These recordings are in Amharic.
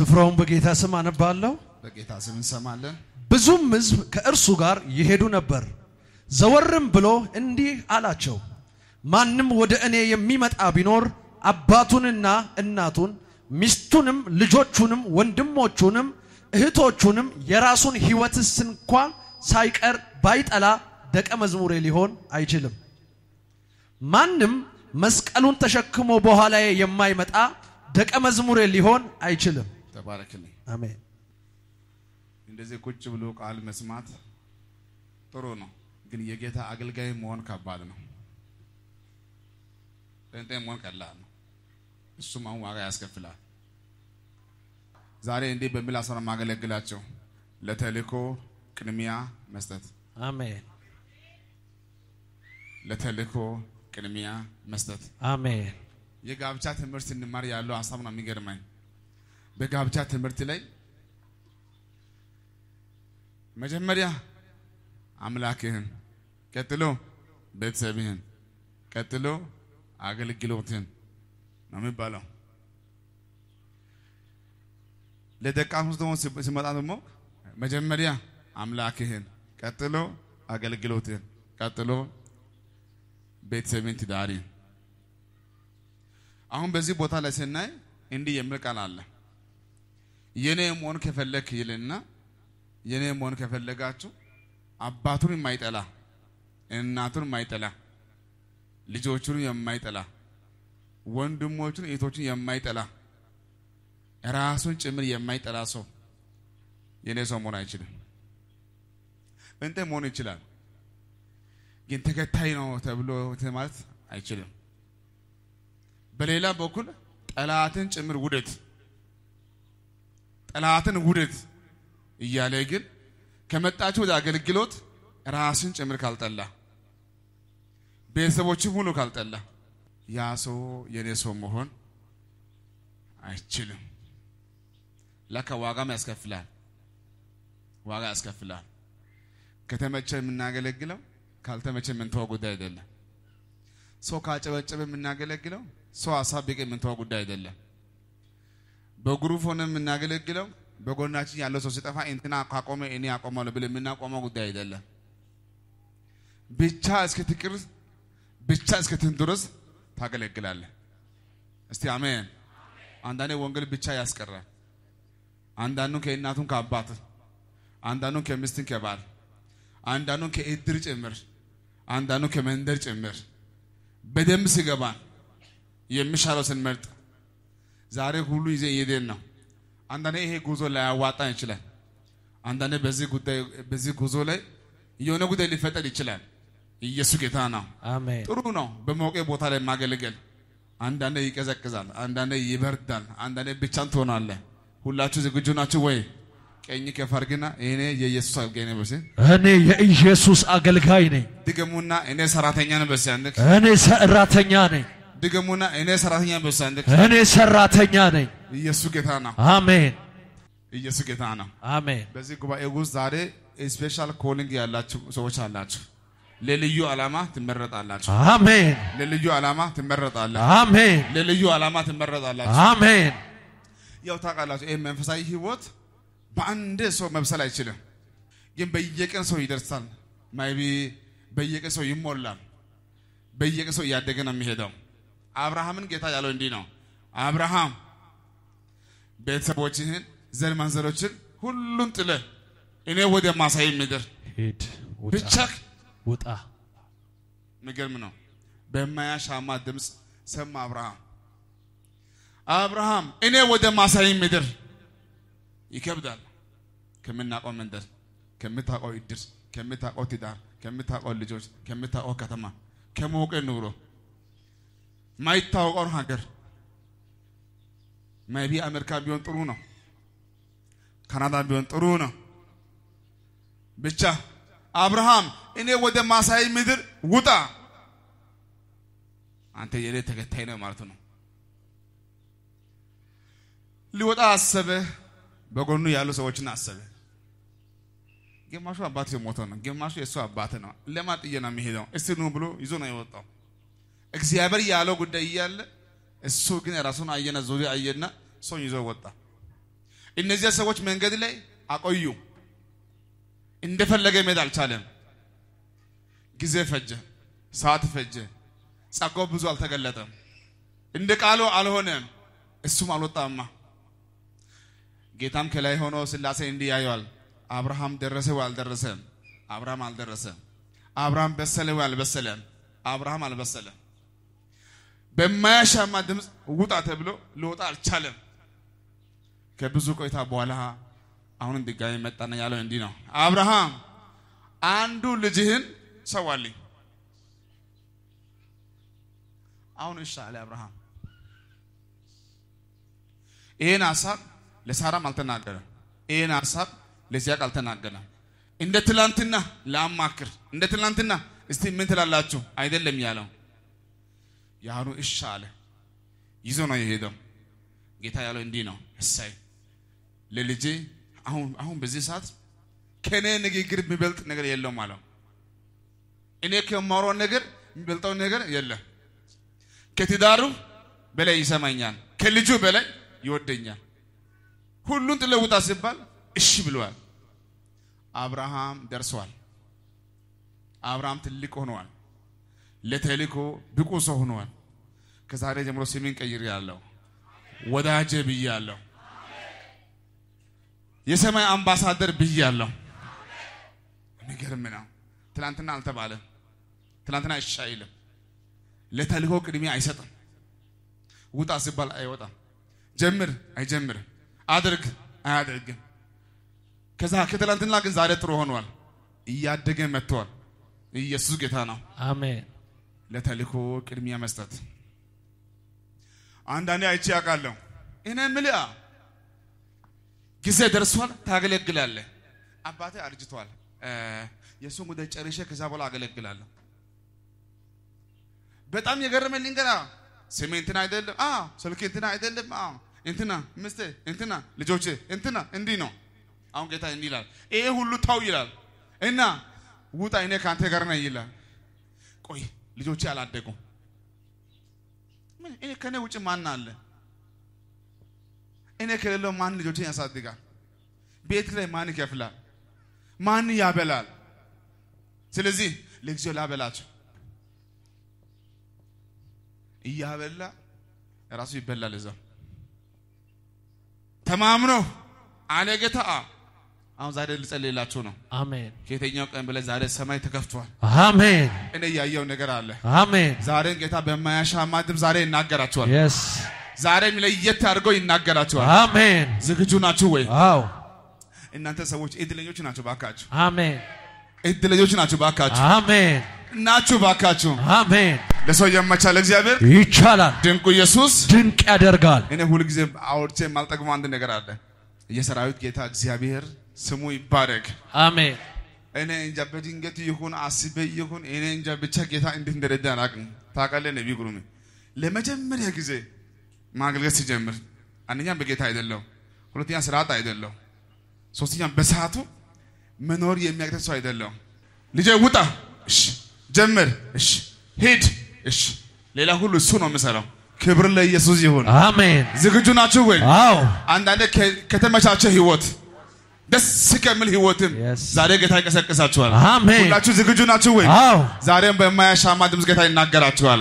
ስፍራውን በጌታ ስም አነባለሁ። በጌታ ስም እንሰማለን። ብዙም ሕዝብ ከእርሱ ጋር ይሄዱ ነበር። ዘወርም ብሎ እንዲህ አላቸው፣ ማንም ወደ እኔ የሚመጣ ቢኖር አባቱንና እናቱን ሚስቱንም ልጆቹንም ወንድሞቹንም እህቶቹንም የራሱን ሕይወትስ እንኳን ሳይቀር ባይጠላ ደቀ መዝሙሬ ሊሆን አይችልም። ማንም መስቀሉን ተሸክሞ በኋላዬ የማይመጣ ደቀ መዝሙሬ ሊሆን አይችልም። ተባረክልኝ። አሜን። እንደዚህ ቁጭ ብሎ ቃል መስማት ጥሩ ነው፣ ግን የጌታ አገልጋይ መሆን ከባድ ነው። ጴንጤ መሆን ቀላል ነው። እሱም አሁን ዋጋ ያስከፍላል። ዛሬ እንዲህ በሚል አሰራ ማገለግላቸው ለተልእኮ ቅድሚያ መስጠት። አሜን። ለተልእኮ ቅድሚያ መስጠት። አሜን። የጋብቻ ትምህርት ስንማር ያለው ሀሳብ ነው የሚገርመኝ። በጋብቻ ትምህርት ላይ መጀመሪያ አምላክህን፣ ቀጥሎ ቤተሰብህን፣ ቀጥሎ አገልግሎትህን ነው የሚባለው። ለደቀ መዛሙርት ሲመጣ ደግሞ መጀመሪያ አምላክህን፣ ቀጥሎ አገልግሎትህን፣ ቀጥሎ ቤተሰብህን፣ ትዳሪ አሁን በዚህ ቦታ ላይ ስናይ እንዲህ የሚል ቃል አለ የኔ መሆን ከፈለክ ይልና የኔ መሆን ከፈለጋችሁ አባቱን የማይጠላ እናቱን የማይጠላ ልጆቹን የማይጠላ ወንድሞቹን እህቶቹን የማይጠላ ራሱን ጭምር የማይጠላ ሰው የኔ ሰው መሆን አይችልም። እንተ መሆን ይችላል፣ ግን ተከታይ ነው ተብሎ ማለት አይችልም። በሌላ በኩል ጠላትን ጭምር ውደት ጠላትን ውደድ እያለ ግን ከመጣችሁ ወደ አገልግሎት ራስን ጭምር ካልጠላ ቤተሰቦችም ሁሉ ካልጠላ ያ ሰው የኔ ሰው መሆን አይችልም። ለካ ዋጋም ያስከፍላል፣ ዋጋ ያስከፍላል። ከተመቸ የምናገለግለው ካልተመቸ የምንተዋ ጉዳይ አይደለም። ሰው ካጨበጨበ የምናገለግለው ሰው አሳብቄ የምንተዋ ጉዳይ አይደለም። በግሩፕ ሆነ የምናገለግለው በጎናችን ያለው ሰው ሲጠፋ እንትና ካቆመ እኔ አቆማለሁ ብለን የምናቆመው ጉዳይ አይደለም። ብቻ እስከ ትቅር ብቻ እስከ ትን ታገለግላለህ። እስቲ አሜን። አንዳንዴ ወንጌል ብቻ ያስቀራል። አንዳንዱን ከእናቱን ከአባት፣ አንዳንዱን ከሚስትን ከባል፣ አንዳንዱን ከእድር ጭምር፣ አንዳንዱ ከመንደር ጭምር በደንብ ሲገባ የሚሻለው ስንመርጥ ዛሬ ሁሉ ይዜ እየሄድን ነው። አንዳንዴ ይሄ ጉዞ ላያዋጣን ይችላል። አንዳንዴ በዚህ ጉዳይ በዚህ ጉዞ ላይ የሆነ ጉዳይ ሊፈጠር ይችላል። ኢየሱስ ጌታ ነው። አሜን። ጥሩ ነው በሞቀ ቦታ ላይ ማገልገል። አንዳንዴ ይቀዘቅዛል፣ አንዳንዴ ይበርዳል፣ አንዳንዴ ብቻን ትሆናለ ሁላችሁ ዝግጁ ናችሁ ወይ? ቀኝ ከፈርግና እኔ የኢየሱስ አገልጋይ ነኝ በስ እኔ የኢየሱስ አገልጋይ ነኝ። ድገሙና እኔ ሰራተኛ ነኝ በስ እኔ ሰራተኛ ነኝ። ድገሙና እኔ ሰራተኛ በሳንደ እኔ ሰራተኛ ነኝ። ኢየሱስ ጌታ ነው። አሜን። ኢየሱስ ጌታ ነው። አሜን። በዚህ ጉባኤ ውስጥ ዛሬ ስፔሻል ኮሊንግ ያላችሁ ሰዎች አላችሁ። ለልዩ ዓላማ ትመረጣላችሁ። አሜን። ለልዩ ዓላማ ትመረጣላችሁ። አሜን። ለልዩ ዓላማ ትመረጣላችሁ። አሜን። ያው ታውቃላችሁ፣ ይሄ መንፈሳዊ ህይወት በአንድ ሰው መብሰል አይችልም። ግን በየቀን ሰው ይደርሳል። ማይቢ በየቀን ሰው ይሞላል። በየቀን ሰው እያደገ ነው የሚሄደው። አብርሃምን ጌታ ያለው እንዲህ ነው። አብርሃም ቤተሰቦችህን፣ ዘር ማንዘሮችን ሁሉን ጥለ እኔ ወደ ማሳይ ምድር ሂድ፣ ብቻ ውጣ። ምገርም ነው። በማያሻማ ድምፅ ሰማ አብርሃም። አብርሃም እኔ ወደ ማሳይ ምድር ይከብዳል። ከምናውቀው መንደር፣ ከምታውቀው እድር፣ ከምታውቀው ትዳር፣ ከምታውቀው ልጆች፣ ከምታውቀው ከተማ፣ ከሞቀ ኑሮ የማይታወቀውን ሀገር ማይቢ አሜሪካ ቢሆን ጥሩ ነው፣ ካናዳ ቢሆን ጥሩ ነው። ብቻ አብርሃም እኔ ወደ ማሳይ ምድር ውጣ፣ አንተ የኔ ተከታይ ነው ማለት ነው። ሊወጣ አሰበ። በጎኑ ያሉ ሰዎችን አሰበ። ግማሹ አባት የሞተ ነው፣ ግማሹ የእሱ አባት ነው። ለማን ጥዬ ነው የሚሄደው? እስቲ ኑ ብሎ ይዞ ነው የወጣው። እግዚአብሔር ያለው ጉዳይ እያለ እሱ ግን ራሱን አየና ዙሪያ አየና ሰውን ይዞ ወጣ። እነዚያ ሰዎች መንገድ ላይ አቆዩ። እንደፈለገ መሄድ አልቻለም። ጊዜ ፈጀ፣ ሰዓት ፈጀ። ጸጋው ብዙ አልተገለጠም። እንደ ቃሉ አልሆነም። እሱም አልወጣማ። ጌታም ከላይ ሆኖ ስላሴ እንዲህ ያየዋል። አብርሃም ደረሰ ወይ አልደረሰም? አብርሃም አልደረሰም። አብርሃም በሰለ ወይ አልበሰለም? አብርሃም አልበሰለም። በማያሻማ ድምፅ ውጣ ተብሎ ልወጣ አልቻለም። ከብዙ ቆይታ በኋላ አሁንም ድጋሚ መጣና ያለው እንዲህ ነው፣ አብርሃም አንዱ ልጅህን ሰዋልኝ። አሁን እሺ አለ አብርሃም። ይህን ሀሳብ ለሳራም አልተናገረም። ይህን ሀሳብ ለዚያቅ አልተናገረም። እንደ ትላንትና ለአማክር እንደ ትላንትና እስቲ ምን ትላላችሁ አይደለም ያለው ያህኑ እሺ አለ። ይዞ ነው የሄደው። ጌታ ያለው እንዲህ ነው። እሰይ ለልጄ አሁን አሁን በዚህ ሰዓት ከኔ ንግግር የሚበልጥ ነገር የለውም አለው። እኔ ከማወራው ነገር የሚበልጠው ነገር የለም። ከትዳሩ በላይ ይሰማኛል፣ ከልጁ በላይ ይወደኛል። ሁሉን ትለውጣ ሲባል እሺ ብለዋል። አብርሃም ደርሷል። አብርሃም ትልቅ ሆነዋል። ለተልእኮ ብቁ ሰው ሆኗል። ከዛሬ ጀምሮ ስሜን ቀይር ያለው ወዳጄ ብያለሁ። የሰማይ አምባሳደር ብያለሁ። የሚገርም ነው። ትላንትና አልተባለም። ትላንትና እሺ አይልም። ለተልእኮ ቅድሚያ አይሰጥም። ውጣ ሲባል አይወጣም። ጀምር አይጀምርም። አድርግ አያደርግም። ከዛ ከትላንትና ግን ዛሬ ጥሩ ሆኗል። እያደገ መጥቷል። ኢየሱስ ጌታ ነው። አሜን። ለተልእኮ ቅድሚያ መስጠት። አንዳንዴ አይቼ አውቃለሁ እኔ የምልህ ጊዜ ደርሷል፣ ታገለግላለህ። አባቴ አርጅቷል፣ የእሱን ጉዳይ ጨርሼ ከዛ በኋላ አገለግላለሁ። በጣም የገረመኝ ልንገራ፣ ስሜ እንትና አይደለም፣ ስልክ እንትና አይደለም፣ እንትና ሚስቴ፣ እንትና ልጆቼ፣ እንትና እንዲህ ነው። አሁን ጌታ እንዲህ ይላል፣ ይሄ ሁሉ ተው ይላል እና ውጣ፣ እኔ ከአንተ ጋር ነኝ ይላል። ቆይ ልጆች ያላደጉ ምን እኔ ከኔ ውጭ ማን አለ? እኔ ከሌለው ማን ልጆችን ያሳድጋል? ቤት ላይ ማን ይከፍላል? ማን ያበላል? ስለዚህ ለጊዜው ላበላቸው እያበላ ራሱ ይበላል። እዛ ተማምኖ አለ ጌታ አሁን ዛሬ ልጸልላችሁ ነው። አሜን። ከየትኛው ቀን በላይ ዛሬ ሰማይ ተከፍቷል። አሜን። እኔ ያየው ነገር አለ። አሜን። ዛሬን ጌታ በማያሻ ማድም ዛሬ ይናገራችኋል። የስ ዛሬም ለየት አድርገው ይናገራችኋል። አሜን። ዝግጁ ናችሁ ወይ? አዎ። እናንተ ሰዎች እድለኞች ናችሁ ባካችሁ። አሜን። እድለኞች ናችሁ ባካችሁ። አሜን። ናችሁ ባካችሁ። አሜን። ለሰው የማይቻል እግዚአብሔር ይቻላል። ድንቁ ኢየሱስ ድንቅ ያደርጋል። እኔ ሁልጊዜ አውርቼ የማልጠግመው አንድ ነገር አለ። የሰራዊት ጌታ እግዚአብሔር ስሙ ይባረክ። አሜን። እኔ እንጃ በድንገት ይሁን አስቤ ይሁን እኔ እንጃ ብቻ ጌታ እንድንደረዳ አላውቅም። ታውቃለህ ነቢይ ግሩሜ ለመጀመሪያ ጊዜ ማገልገል ሲጀምር አንደኛም በጌታ አይደለሁ፣ ሁለተኛ ስርዓት አይደለሁ፣ ሶስተኛም በሰዓቱ መኖር የሚያቅተን ሰው አይደለሁ። ልጄ ውጣ፣ እሺ፣ ጀምር፣ እሺ፣ ሂድ፣ እሺ። ሌላ ሁሉ እሱ ነው የምሰራው። ክብር ለኢየሱስ ይሁን። አሜን። ዝግጁ ናችሁ ወይ? አዎ። አንዳንዴ ከተመቻቸ ህይወት ደስ ከሚል ህይወትም ዛሬ ጌታ ይቀሰቅሳችኋል። ሁላችሁ ዝግጁ ናችሁ ወይ? ዛሬም በማያሻማ ድምፅ ጌታ ይናገራችኋል።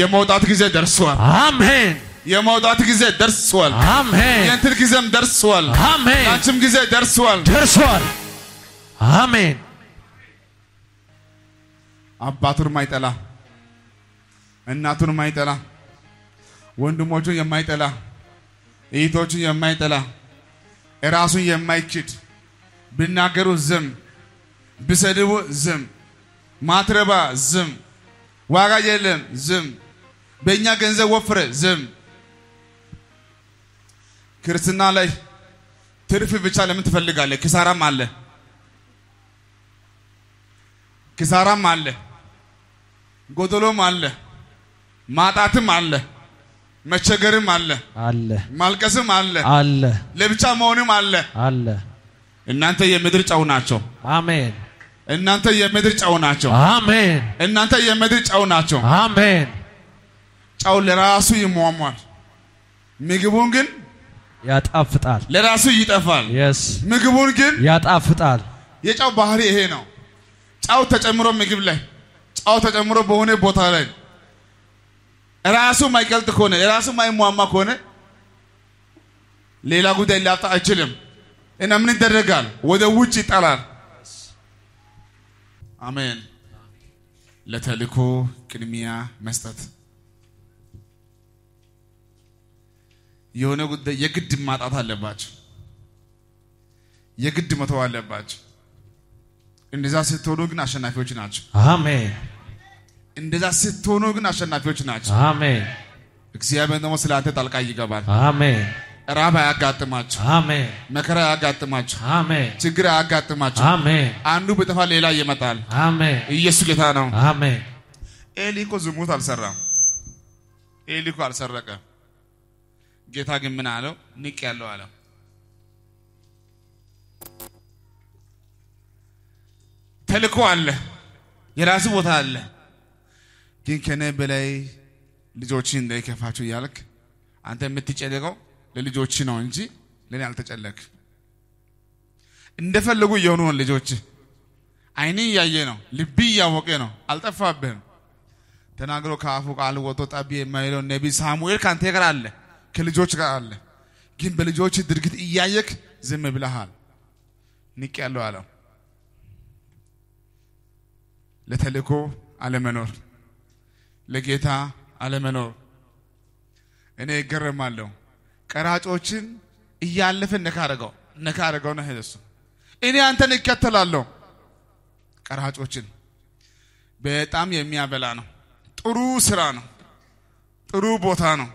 የመውጣት ጊዜ ደርሷል። አሜን። የመውጣት ጊዜ ደርሷል። አሜን። የእንትን ጊዜም ደርሷል። አሜን። አንቺም ጊዜ ደርሷል። ደርሷል። አሜን። አባቱን ማይጠላ እናቱን ማይጠላ ወንድሞቹን የማይጠላ እህቶቹን የማይጠላ ራሱን የማይችል ብናገሩ ዝም፣ ብሰድቡ ዝም፣ ማትረባ ዝም፣ ዋጋ የለም ዝም፣ በእኛ ገንዘብ ወፍረ ዝም። ክርስትና ላይ ትርፍ ብቻ ለምን ትፈልጋለህ? ኪሳራም አለ፣ ኪሳራም አለ፣ ጎደሎም አለ፣ ማጣትም አለ። መቸገርም አለ አለ፣ ማልቀስም አለ አለ፣ ለብቻ መሆንም አለ አለ። እናንተ የምድር ጨው ናቸው። አሜን። እናንተ የምድር ጨው ናቸው። አሜን። እናንተ የምድር ጨው ናቸው። አሜን። ጨው ለራሱ ይሟሟል፣ ምግቡን ግን ያጣፍጣል። ለራሱ ይጠፋል፣ ምግቡን ግን ያጣፍጣል። የጨው ባህሪ ይሄ ነው። ጨው ተጨምሮ ምግብ ላይ፣ ጨው ተጨምሮ በሆነ ቦታ ላይ ራሱ ማይቀልጥ ከሆነ ራሱ ማይሟማ ከሆነ ሌላ ጉዳይ ላጣ አይችልም እና ምን ይደረጋል? ወደ ውጭ ይጠላል። አሜን። ለተልእኮ ቅድሚያ መስጠት የሆነ ጉዳይ የግድ ማጣት አለባቸው። የግድ መተው አለባቸው። እንደዛ ስትሆኑ ግን አሸናፊዎች ናቸው። አሜን። እንደዛ ስትሆኑ ግን አሸናፊዎች ናቸው። አሜን። እግዚአብሔር ደግሞ ስለአንተ ጣልቃ ይገባል። አሜን። ራብ አያጋጥማችሁ። አሜን። መከራ አያጋጥማችሁ። አሜን። ችግር አያጋጥማችሁ። አሜን። አንዱ ብጠፋ ሌላ ይመጣል። አሜን። ኢየሱስ ጌታ ነው። አሜን። ኤሊ እኮ ዝሙት አልሰራም። ኤሊ እኮ አልሰረቀም። ጌታ ግን ምን አለው? ንቅ ያለው አለው። ተልኮ አለ፣ የራስ ቦታ አለ። ግን ከእኔ በላይ ልጆችን እንዳይከፋቸው እያልክ አንተ የምትጨነቀው ለልጆች ነው እንጂ ለእኔ አልተጨለክ። እንደፈለጉ እየሆኑ ነው ልጆች። አይን እያየ ነው፣ ልብ እያወቀ ነው፣ ነው ተናግሮ ከአፉ ቃል ወጥቶ ጠቢ የማይለው ነቢ ሳሙኤል ከአንተ ጋር አለ፣ ከልጆች ጋር አለ። ግን በልጆች ድርጊት እያየክ ዝም ብለሃል። ንቅ ያለው አለው ለተልእኮ አለመኖር ለጌታ አለመኖር። እኔ ይገረማለሁ። ቀራጮችን እያለፍን ነካረገው ነካረገው ነው ሄደሱ እኔ አንተን እከተላለሁ። ቀራጮችን በጣም የሚያበላ ነው። ጥሩ ስራ ነው። ጥሩ ቦታ ነው።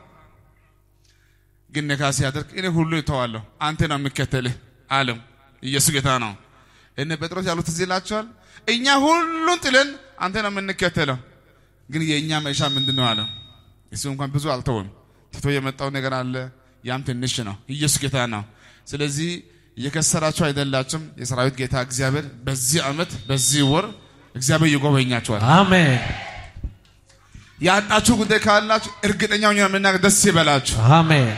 ግን ነካ ሲያደርግ እኔ ሁሉ ይተዋለሁ፣ አንተ ነው የሚከተልህ አለም። ኢየሱስ ጌታ ነው። እነ ጴጥሮስ ያሉት እዚህ እኛ ሁሉን ጥለን አንተ ነው የምንከተለው። ግን የእኛ መሻ ምንድን ነው አለ። እሱ እንኳን ብዙ አልተውም። ትቶ የመጣው ነገር አለ። ያም ትንሽ ነው። ኢየሱስ ጌታ ነው። ስለዚህ እየከሰራችሁ አይደላችሁም። የሰራዊት ጌታ እግዚአብሔር በዚህ ዓመት በዚህ ወር እግዚአብሔር ይጎበኛችኋል። አሜን። ያጣችሁ ጉዳይ ካላችሁ እርግጠኛ ሆኜ መናገር ደስ ይበላችሁ። አሜን።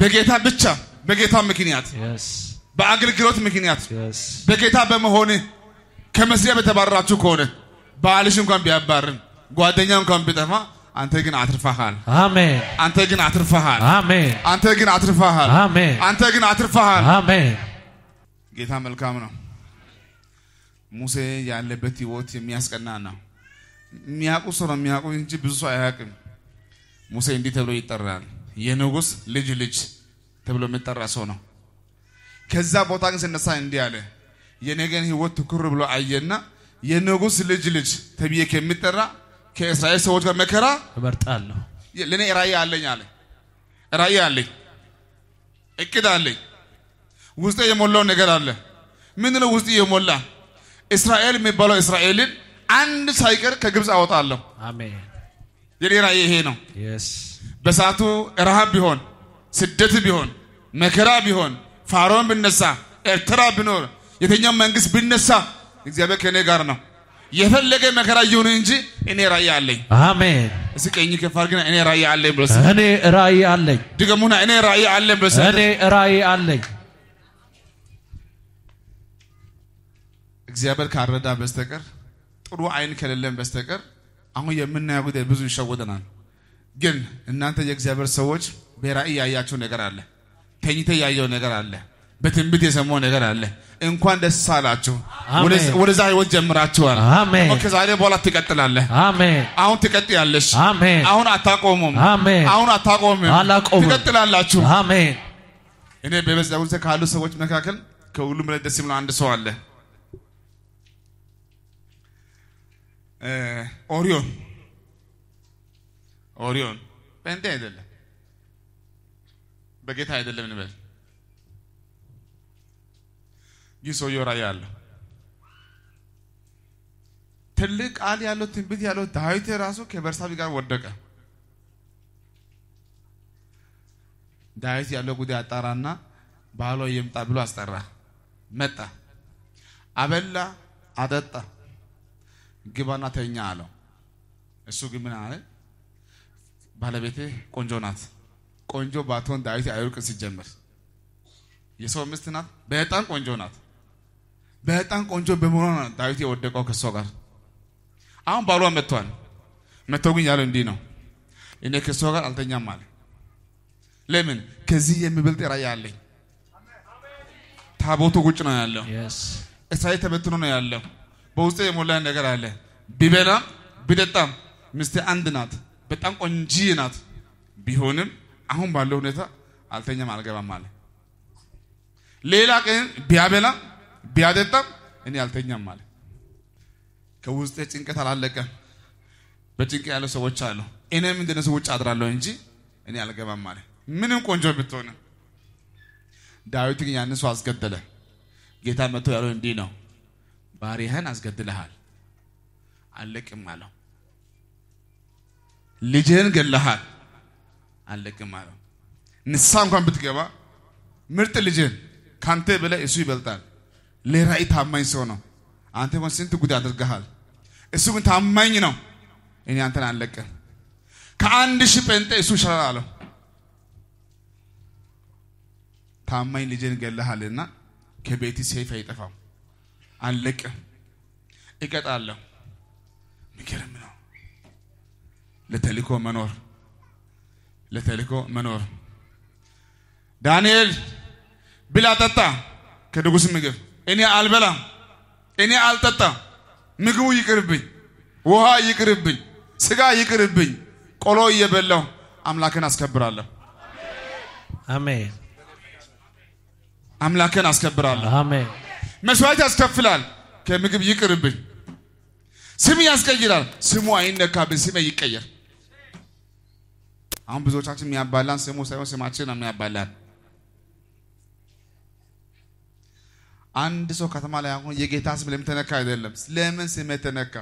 በጌታ ብቻ በጌታ ምክንያት በአገልግሎት ምክንያት በጌታ በመሆን ከመስሪያ በተባረራችሁ ከሆነ ባልሽ እንኳን ቢያባርን? ጓደኛ እንኳን ቢጠፋ አንተ ግን አትርፋሃል። አሜን። አንተ ግን አትርፋሃል። አሜን። አንተ ግን አትርፋሃል። አሜን። አንተ ግን አትርፋሃል። አሜን። ጌታ መልካም ነው። ሙሴ ያለበት ህይወት የሚያስቀና ነው። የሚያውቁ ሰው ነው የሚያውቁ እንጂ ብዙ ሰው አያውቅም። ሙሴ እንዲህ ተብሎ ይጠራል፣ የንጉስ ልጅ ልጅ ተብሎ የሚጠራ ሰው ነው። ከዛ ቦታ ግን ስነሳ እንዲህ አለ፣ የነገን ህይወት ትኩር ብሎ አየና የንጉስ ልጅ ልጅ ተብዬ ከሚጠራ ከእስራኤል ሰዎች ጋር መከራ እበርጣለሁ። ለእኔ ራእይ አለኝ አለ። ራእይ አለኝ፣ እቅድ አለኝ፣ ውስጤ የሞላው ነገር አለ። ምንድን ነው ውስጤ የሞላ? እስራኤል የሚባለው እስራኤልን አንድ ሳይቀር ከግብፅ አወጣለሁ። አሜን። የኔ ራእይ ይሄ ነው። በሰዓቱ ረሃብ ቢሆን፣ ስደት ቢሆን፣ መከራ ቢሆን፣ ፋሮን ብነሳ፣ ኤርትራ ቢኖር፣ የትኛው መንግስት ብነሳ፣ እግዚአብሔር ከእኔ ጋር ነው። የፈለገ መከራ ይሁን እንጂ እኔ ራእይ አለኝ። አሜን። እስኪ ቀኝ ከፍ አድርግና እኔ ራእይ አለኝ ብለህ እኔ ራእይ አለኝ። ድገሙና እኔ ራእይ አለኝ ብለህ እኔ ራእይ አለኝ። እግዚአብሔር ካረዳ በስተቀር ጥሩ አይን ከሌለን በስተቀር አሁን የምናየው ጉዳይ ብዙ ይሸውደናል። ግን እናንተ የእግዚአብሔር ሰዎች በራእይ ያያችሁ ነገር አለ፣ ተኝተ ያየው ነገር አለ በትንቢት የሰማው ነገር አለ። እንኳን ደስ አላችሁ። ወደዛ ህይወት ጀምራችኋል። አሜን። ዛሬ በኋላ ትቀጥላለህ። አሜን። አሁን ትቀጥያለሽ። አሜን። አሁን አታቆሙም። አሜን። አሁን አታቆሙም። አላቆሙም። ትቀጥላላችሁ። አሜን። እኔ በበዛ ጊዜ ካሉ ሰዎች መካከል ከሁሉም ላይ ደስ የሚለው አንድ ሰው አለ። ኦሪዮን ኦሪዮን በእንዲህ አይደለም፣ በጌታ አይደለም እንበል ጊሶ ዮራ ያለው ትልቅ ቃል ያለው ትንቢት ያለው ዳዊት ራሱ ከበርሳቤ ጋር ወደቀ። ዳዊት ያለው ጉዳይ አጣራና ባሏ ይምጣ ብሎ አስጠራ። መጣ፣ አበላ፣ አጠጣ፣ ግባና ተኛ አለው። እሱ ግን ምን አለ? ባለቤቴ ቆንጆ ናት። ቆንጆ ባትሆን ዳዊት አይወርቅ ሲጀምር የሰው ሚስት ናት። በጣም ቆንጆ ናት። በጣም ቆንጆ በመሆኗ ዳዊት የወደቀው ከእሷ ጋር። አሁን ባሏ መጥቷል። መጥቶ ያለው እንዲህ ነው፣ እኔ ከእሷ ጋር አልተኛም አለ። ለምን? ከዚህ የሚበልጥ ራእይ አለኝ። ታቦቱ ቁጭ ነው ያለው፣ እሳይ ተበትኖ ነው ያለው። በውስጥ የሞላ ነገር አለ። ቢበላም ቢጠጣም ሚስቴ አንድ ናት፣ በጣም ቆንጂ ናት። ቢሆንም አሁን ባለው ሁኔታ አልተኛም፣ አልገባም አለ። ሌላ ቀን ቢያበላም ቢያደጣም እኔ አልተኛም አለ። ከውስጤ ጭንቀት አላለቀም። በጭንቀት ያሉ ሰዎች አሉ። እኔ እንደነሱ ውጭ አድራለሁ እንጂ እኔ አልገባም አለ። ምንም ቆንጆ ብትሆንም ዳዊት ግን ያንን ሰው አስገደለ። ጌታ መጥቶ ያለው እንዲህ ነው፣ ባሪያህን አስገድለሃል፣ አልለቅም አለው። ልጅህን ገለሃል፣ አልለቅም አለው። ንስሐ እንኳን ብትገባ ምርጥ ልጅህን ከአንተ በላይ እሱ ይበልጣል። ለራእይ ታማኝ ሰው ነው። አንተ ሆን ስንት ጉድ አድርገሃል። እሱ ግን ታማኝ ነው። እኔ አንተን አልለቅም። ከአንድ ሺህ ጴንጤ እሱ ይሻላል አለው። ታማኝ ልጅን ገለሃልና ከቤት ሰይፍ አይጠፋም። አልለቅም፣ እቀጣለሁ። ሚገርም ነው። ለተልእኮ መኖር ለተልእኮ መኖር ዳንኤል ብላ ጠጣ ከንጉሥ ምግብ እኔ አልበላም፣ እኔ አልጠጣም፣ ምግቡ ይቅርብኝ፣ ውሃ ይቅርብኝ፣ ስጋ ይቅርብኝ፣ ቆሎ እየበላሁ አምላክን አስከብራለሁ። አሜን። አምላክን አስከብራለሁ። አሜን። መስዋዕት ያስከፍላል። ከምግብ ይቅርብኝ። ስም ያስቀይራል። ስሙ አይነካብን። ስሜ ይቀየር። አሁን ብዙዎቻችን የሚያባላን ስሙ ሳይሆን ስማችን ነው የሚያባላን። አንድ ሰው ከተማ ላይ አሁን የጌታ ስም ለምን ተነካ አይደለም፣ ለምን ስም ተነካ?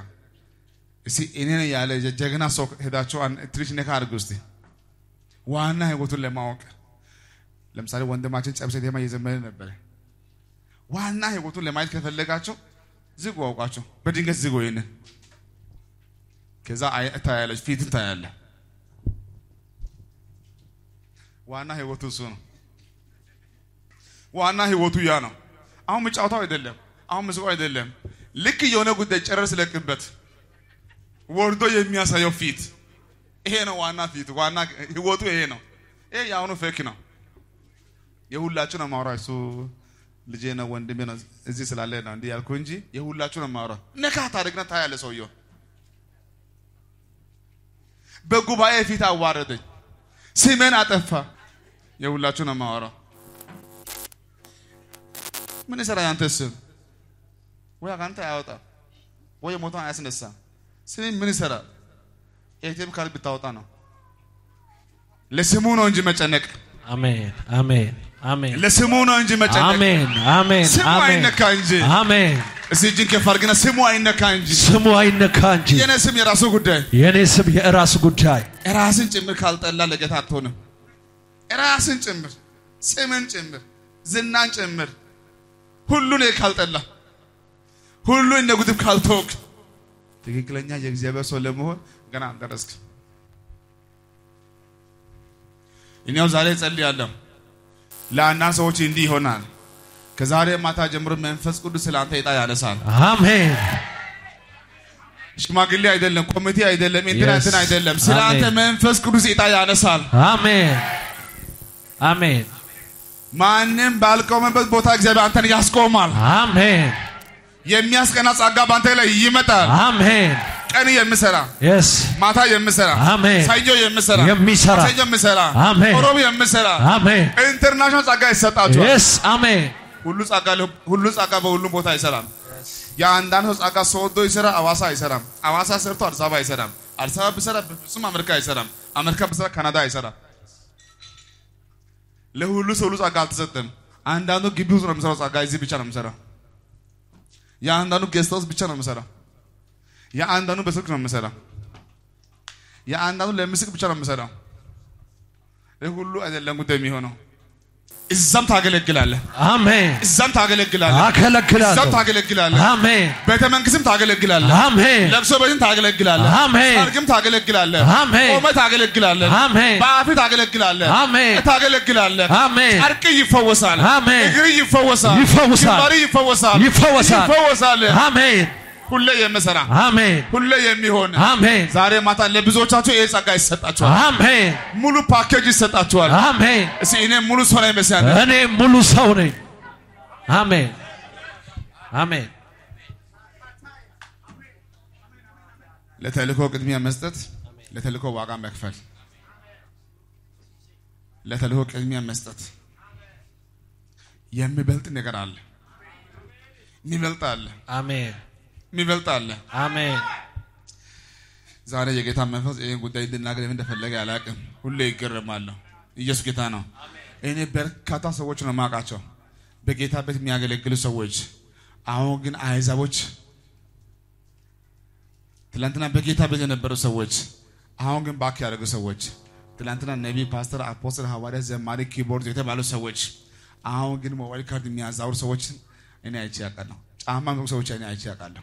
እስቲ እኔ ያለ ጀግና ሰው ሄዳቸው ትንሽ ነካ አድርግ ውስጥ ዋና ህይወቱን ለማወቅ ለምሳሌ ወንድማችን ጨብሴ ቴማ እየዘመረ ነበረ። ዋና ህይወቱን ለማየት ከፈለጋቸው ዝጉ አውቃቸው፣ በድንገት ዝጉ ይንን ከዛ ታያለች፣ ፊትን ታያለ። ዋና ህይወቱ እሱ ነው። ዋና ህይወቱ ያ ነው። አሁን ምጫወታው አይደለም፣ አሁን ምስቁ አይደለም። ልክ የሆነ ጉዳይ ጨረስ ስለቅበት ወርዶ የሚያሳየው ፊት ይሄ ነው። ዋና ፊት ዋና ህይወቱ ይሄ ነው። ይሄ የአሁኑ ፌክ ነው። የሁላችሁ ነው ማውራ እሱ ልጄ ነው ወንድሜ ነው እዚህ ስላለ ነው እንዲህ ያልኩ እንጂ የሁላችሁ ነው ማውራ። ነካ ታደርግና ታያለ ሰውየው በጉባኤ ፊት አዋረደኝ፣ ስሜን አጠፋ። የሁላችሁ ነው ማውራ ምን ይሰራ ያንተ ስም ወይ አንተ አያወጣ ወይ ሞቶ አያስነሳ። ስም ምን ይሰራ? ኤቲኤም ካርድ ብታወጣ ነው። ለስሙ ነው እንጂ መጨነቅ። አሜን አሜን አሜን። ለስሙ ነው እንጂ መጨነቅ። አሜን አሜን። ስሙ አይነካ እንጂ አሜን። እስቲ እጅን ከፍ አድርግና ስሙ አይነካ እንጂ ስሙ አይነካ እንጂ። የኔ ስም የራሱ ጉዳይ፣ የኔ ስም የራሱ ጉዳይ። ራስን ጭምር ካልጠላ ለጌታ አትሆንም። ጭምር፣ ስምን ጭምር፣ ዝናን ጭምር ሁሉን ካልጠላ፣ እነ እንደጉድፍ ካልተወክ ትክክለኛ የእግዚአብሔር ሰው ለመሆን ገና አልደረስክ። እኔው ዛሬ ጸልያለሁ ለአንዳንድ ሰዎች እንዲህ ይሆናል። ከዛሬ ማታ ጀምሮ መንፈስ ቅዱስ ስለአንተ ይጣ ያነሳል። አሜን። ሽማግሌ አይደለም፣ ኮሚቴ አይደለም፣ እንትና አይደለም፣ ስለአንተ መንፈስ ቅዱስ ይጣ ያነሳል። አሜን፣ አሜን። ማንም ባልቆመበት ቦታ እግዚአብሔር አንተን ያስቆማል። አሜን። የሚያስቀና ጸጋ በአንተ ላይ ይመጣል። አሜን። ቀን የምሰራ ኤስ ማታ የምሰራ አሜን። ሰኞ የምሰራ የሚሰራ ሰኞ የምሰራ አሜን። ሮብ የምሰራ አሜን። ኢንተርናሽናል ጸጋ ይሰጣቸዋል። ኤስ አሜን። ሁሉ ጸጋ ሁሉ ጸጋ በሁሉም ቦታ ይሰራል። የአንዳንድ ሰው ጸጋ ሶዶ ይሰራ፣ አዋሳ አይሰራም። አዋሳ ሰርቶ አዲስ አበባ አይሰራም። አዲስ አበባ ብሰራ ፍጹም አሜሪካ አይሰራም። አሜሪካ ብሰራ ካናዳ አይሰራም። ለሁሉ ሰው ሁሉ ጸጋ አልተሰጠም። አንዳንዱ ግቢ ውስጥ ነው የምሰራው ጸጋ እዚህ ብቻ ነው የምሰራው። የአንዳንዱ ጌስት ውስጥ ብቻ ነው የምሰራው። የአንዳንዱ በስልክ ነው የምሰራው። የአንዳንዱ ለምስክ ብቻ ነው የምሰራው። ለሁሉ አይደለም ጉዳይ የሚሆነው እዛም ታገለግላለህ። አሜን። እዛም ታገለግላለህ። አገለግላለሁ። እዛም ታገለግላለህ። አሜን። ቤተ መንግስትም ታገለግላለህ። አሜን። ለብሶ ቤትም ታገለግላለህ። አሜን። ሰርግም ታገለግላለህ። አሜን። ቆመህ ታገለግላለህ። አሜን። በአፍህ ታገለግላለህ። አሜን። ታገለግላለህ። አሜን። ጨርቅ ይፈወሳል። አሜን። እግር ይፈወሳል። ይፈወሳል። ይፈወሳል። ይፈወሳል። ይፈወሳል። አሜን ሰርግም ታገለግላለህ አሜን ቆመህ ታገለግላለህ አሜን በአፍህ ታገለግላለህ አሜን ታገለግላለህ አሜን ጨርቅ ይፈወሳል አሜን እግር ይፈወሳል ይፈወሳል ይፈወሳል ይፈወሳል አሜን ሁሌ የምሰራ አሜን። ሁሌ የሚሆን አሜን። ዛሬ ማታ ለብዙዎቻችሁ ይሄ ጸጋ ይሰጣችኋል። አሜን። ሙሉ ፓኬጅ ይሰጣችኋል። አሜን። እሺ፣ እኔ ሙሉ ሰው ነኝ መሰለኝ። እኔ ሙሉ ሰው ነኝ። አሜን፣ አሜን። ለተልእኮ ቅድሚያ መስጠት፣ ለተልእኮ ዋጋ መክፈል፣ ለተልእኮ ቅድሚያ መስጠት። የሚበልጥ ነገር አለ፣ የሚበልጥ አለ። አሜን የሚበልጣለ አሜን። ዛሬ የጌታ መንፈስ ይህን ጉዳይ እንድናገር እንደፈለገ አላውቅም። ሁሌ ይገርማለሁ። ኢየሱስ ጌታ ነው። እኔ በርካታ ሰዎች ነው የማውቃቸው በጌታ ቤት የሚያገለግሉ ሰዎች። አሁን ግን አሕዛቦች ትላንትና በጌታ ቤት የነበሩ ሰዎች አሁን ግን ባክ ያደረጉ ሰዎች ትላንትና ነቢይ፣ ፓስተር፣ አፖስትል፣ ሐዋርያ፣ ዘማሪ፣ ኪቦርድ የተባሉ ሰዎች አሁን ግን ሞባይል ካርድ የሚያዛውሩ ሰዎች እኔ አይቼ ያውቃለሁ። ጫማ ሰዎች እኔ አይቼ ያውቃለሁ።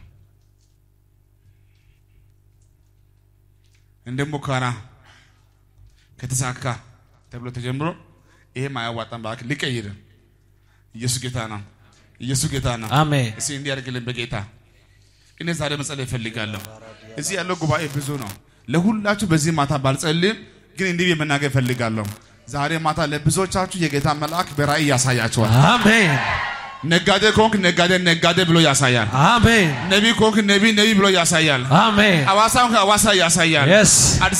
እንደ ሙከራ ከተሳካ ተብሎ ተጀምሮ ይሄም አያዋጣም። እባክህ ሊቀይር ኢየሱስ ጌታ ነው። ኢየሱስ ጌታ ነው። አሜን። እስኪ እንዲያደርግልን በጌታ እኔ ዛሬ መጸለይ እፈልጋለሁ። እዚህ ያለው ጉባኤ ብዙ ነው። ለሁላችሁ በዚህ ማታ ባልጸልይም ግን እንዲህ መናገር እፈልጋለሁ። ዛሬ ማታ ለብዙዎቻችሁ የጌታ መልአክ በራእይ ያሳያቸዋል። አሜን። ነጋዴ ኮንክ ነጋዴ ነጋዴ ብሎ ያሳያል። አሜን። ነቢ ከሆንክ ነቢ ነቢ ብሎ ያሳያል። አሜን። አዋሳ ከሆንክ አዋሳ ያሳያል። አዲስ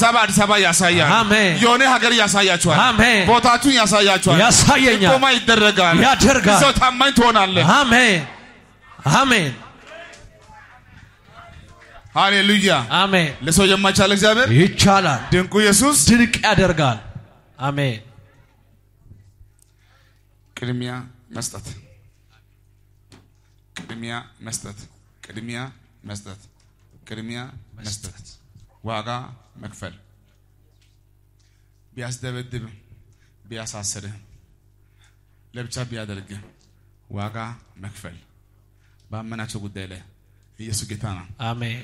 አበባ አዲስ አበባ ያሳያል። አሜን። የሆነ ሀገር ያሳያችኋል። አሜን። ቦታችሁን ያሳያችኋል። ያሳየኛል። ቆማ ይደረጋል። ያደርጋል። ሰው ታማኝ ትሆናለህ። አሜን። አሜን። ሃሌሉያ። አሜን። ለሰው የማይቻል እግዚአብሔር ይቻላል። ድንቁ ኢየሱስ ድንቅ ያደርጋል። አሜን። ቅድሚያ መስጠት ቅድሚያ መስጠት፣ ቅድሚያ መስጠት፣ ቅድሚያ መስጠት፣ ዋጋ መክፈል ቢያስደበድብ ቢያሳስርህ ለብቻ ቢያደርግህ ዋጋ መክፈል ባመናቸው ጉዳይ ላይ ኢየሱስ ጌታ ነው። አሜን።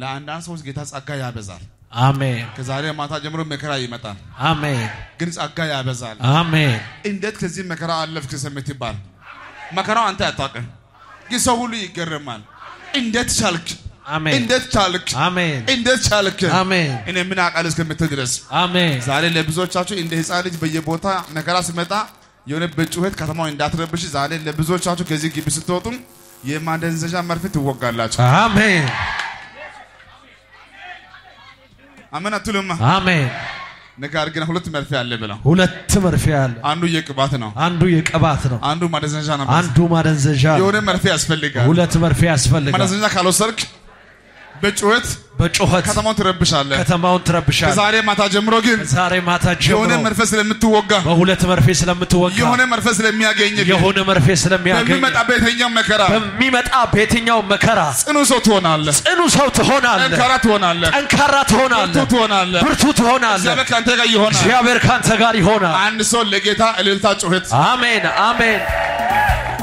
ለአንዳንድ ሰዎች ጌታ ጸጋ ያበዛል። አሜን። ከዛሬ ማታ ጀምሮ መከራ ይመጣል። አሜን። ግን ጸጋ ያበዛል። አሜን። እንዴት ከዚህ መከራ አለፍክ? ስምት ይባል መከራው አንተ ያታውቅም። ሰው ሁሉ ይገረማል። እንዴት ቻልክ? እንዴት ቻልክ? እንዴት ቻልክ? እኔ ምን አውቃለሁ እስከምትል ድረስ ዛሬ ለብዙዎቻችሁ እንደ ህፃን ልጅ በየቦታ መከራ ሲመጣ የሆነ በጩኸት ከተማውን እንዳትረብሽ። ዛሬ ለብዙዎቻችሁ ከዚህ ግቢ ስትወጡ የማደንዘዣ መርፌ ትወጋላችሁ። አሜን አሜን አትሉማ? አሜን ነገር ግን ሁለት መርፌ አለ ብለው ሁለት መርፌ አለ። አንዱ የቅባት ነው፣ አንዱ የቅባት ነው፣ አንዱ ማደንዘዣ ነው፣ አንዱ ማደንዘዣ የሆነ መርፌ ያስፈልጋል። ሁለት መርፌ ያስፈልጋል። ማደንዘዣ ካልወሰድክ በጩኸት በጩኸት ከተማውን ትረብሻለህ፣ ከተማውን ትረብሻለህ። ከዛሬ ማታ ጀምሮ ግን ዛሬ ማታ ጀምሮ የሆነ መርፌ ስለምትወጋ በሁለት መርፌ ስለምትወጋ የሆነ መርፌ ስለሚያገኝ የሆነ መርፌ ስለሚያገኝ በሚመጣ በየትኛው መከራ በሚመጣ በየትኛው መከራ ጽኑ ሰው ትሆናለህ፣ ጽኑ ሰው ትሆናለህ፣ ጠንካራ ትሆናለህ፣ ጠንካራ ትሆናለህ፣ ብርቱ ትሆናለህ፣ ብርቱ ትሆናለህ። እግዚአብሔር ካንተ ጋር ይሆናል፣ እግዚአብሔር ካንተ ጋር ይሆናል። አንድ ሰው ለጌታ እልልታ ጩኸት። አሜን አሜን።